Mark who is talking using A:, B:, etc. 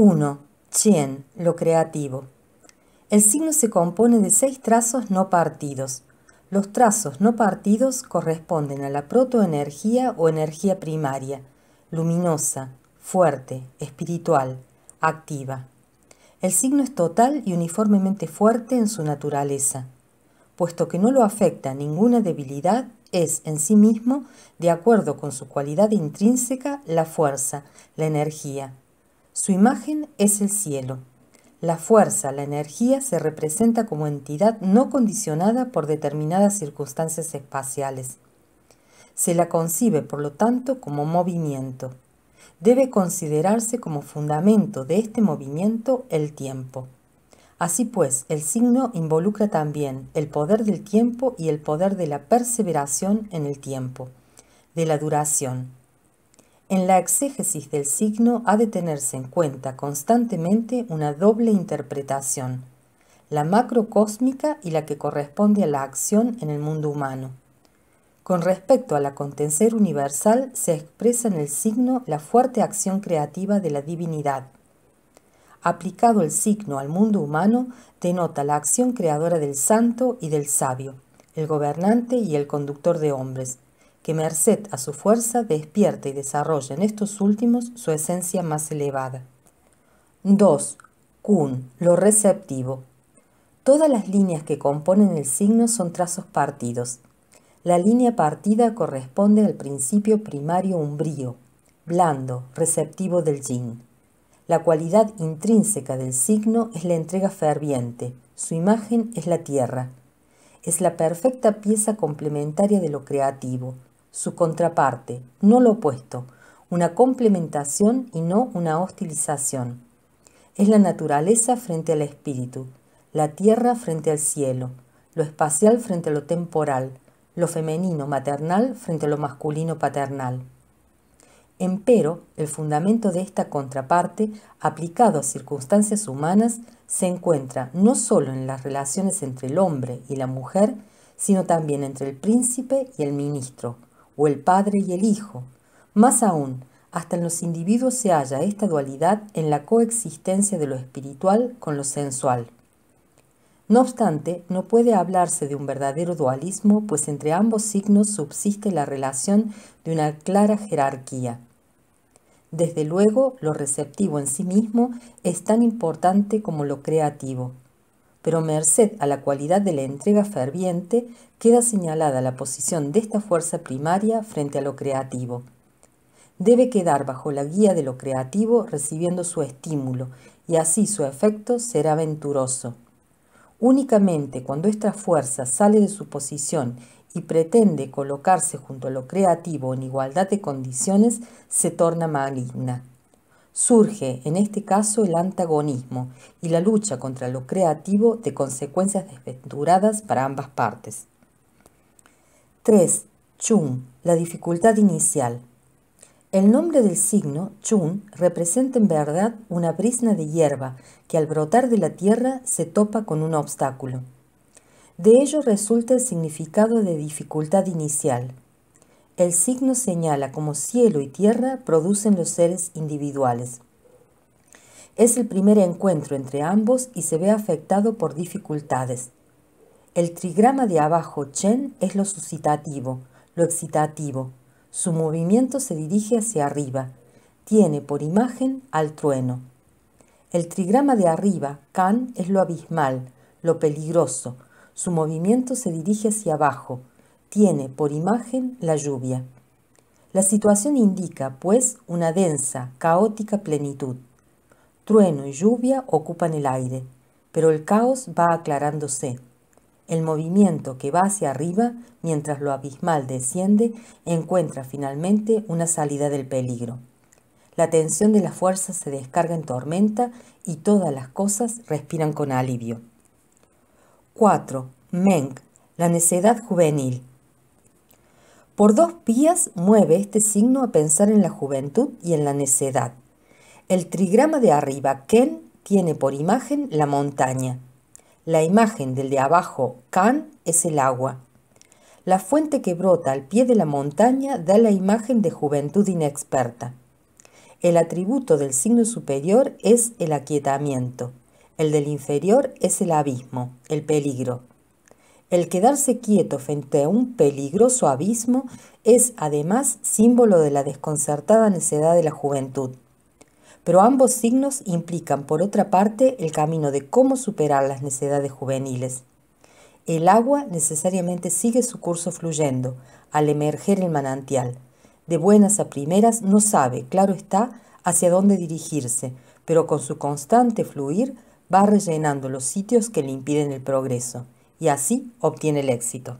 A: 1. Chien, lo creativo. El signo se compone de seis trazos no partidos. Los trazos no partidos corresponden a la protoenergía o energía primaria, luminosa, fuerte, espiritual, activa. El signo es total y uniformemente fuerte en su naturaleza. Puesto que no lo afecta ninguna debilidad, es en sí mismo, de acuerdo con su cualidad intrínseca, la fuerza, la energía, su imagen es el cielo. La fuerza, la energía se representa como entidad no condicionada por determinadas circunstancias espaciales. Se la concibe, por lo tanto, como movimiento. Debe considerarse como fundamento de este movimiento el tiempo. Así pues, el signo involucra también el poder del tiempo y el poder de la perseveración en el tiempo, de la duración, en la exégesis del signo ha de tenerse en cuenta constantemente una doble interpretación, la macrocósmica y la que corresponde a la acción en el mundo humano. Con respecto al acontecer universal se expresa en el signo la fuerte acción creativa de la divinidad. Aplicado el signo al mundo humano, denota la acción creadora del santo y del sabio, el gobernante y el conductor de hombres, que merced a su fuerza despierta y desarrolla en estos últimos su esencia más elevada. 2. Kun, lo receptivo. Todas las líneas que componen el signo son trazos partidos. La línea partida corresponde al principio primario umbrío, blando, receptivo del yin. La cualidad intrínseca del signo es la entrega ferviente, su imagen es la tierra. Es la perfecta pieza complementaria de lo creativo, su contraparte, no lo opuesto, una complementación y no una hostilización. Es la naturaleza frente al espíritu, la tierra frente al cielo, lo espacial frente a lo temporal, lo femenino maternal frente a lo masculino paternal. Empero, el fundamento de esta contraparte, aplicado a circunstancias humanas, se encuentra no solo en las relaciones entre el hombre y la mujer, sino también entre el príncipe y el ministro, o el padre y el hijo. Más aún, hasta en los individuos se halla esta dualidad en la coexistencia de lo espiritual con lo sensual. No obstante, no puede hablarse de un verdadero dualismo, pues entre ambos signos subsiste la relación de una clara jerarquía. Desde luego, lo receptivo en sí mismo es tan importante como lo creativo pero merced a la cualidad de la entrega ferviente queda señalada la posición de esta fuerza primaria frente a lo creativo. Debe quedar bajo la guía de lo creativo recibiendo su estímulo y así su efecto será venturoso. Únicamente cuando esta fuerza sale de su posición y pretende colocarse junto a lo creativo en igualdad de condiciones, se torna maligna. Surge, en este caso, el antagonismo y la lucha contra lo creativo de consecuencias desventuradas para ambas partes. 3. Chun, la dificultad inicial. El nombre del signo, Chun, representa en verdad una brisna de hierba que al brotar de la tierra se topa con un obstáculo. De ello resulta el significado de dificultad inicial. El signo señala cómo cielo y tierra producen los seres individuales. Es el primer encuentro entre ambos y se ve afectado por dificultades. El trigrama de abajo Chen es lo suscitativo, lo excitativo. Su movimiento se dirige hacia arriba. Tiene por imagen al trueno. El trigrama de arriba, Kan, es lo abismal, lo peligroso. Su movimiento se dirige hacia abajo tiene por imagen la lluvia. La situación indica, pues, una densa, caótica plenitud. Trueno y lluvia ocupan el aire, pero el caos va aclarándose. El movimiento que va hacia arriba, mientras lo abismal desciende, encuentra finalmente una salida del peligro. La tensión de las fuerzas se descarga en tormenta y todas las cosas respiran con alivio. 4. Meng, la necedad juvenil. Por dos vías mueve este signo a pensar en la juventud y en la necedad. El trigrama de arriba, Ken, tiene por imagen la montaña. La imagen del de abajo, Kan, es el agua. La fuente que brota al pie de la montaña da la imagen de juventud inexperta. El atributo del signo superior es el aquietamiento. El del inferior es el abismo, el peligro. El quedarse quieto frente a un peligroso abismo es además símbolo de la desconcertada necedad de la juventud. Pero ambos signos implican, por otra parte, el camino de cómo superar las necedades juveniles. El agua necesariamente sigue su curso fluyendo, al emerger el manantial. De buenas a primeras no sabe, claro está, hacia dónde dirigirse, pero con su constante fluir va rellenando los sitios que le impiden el progreso y así obtiene el éxito.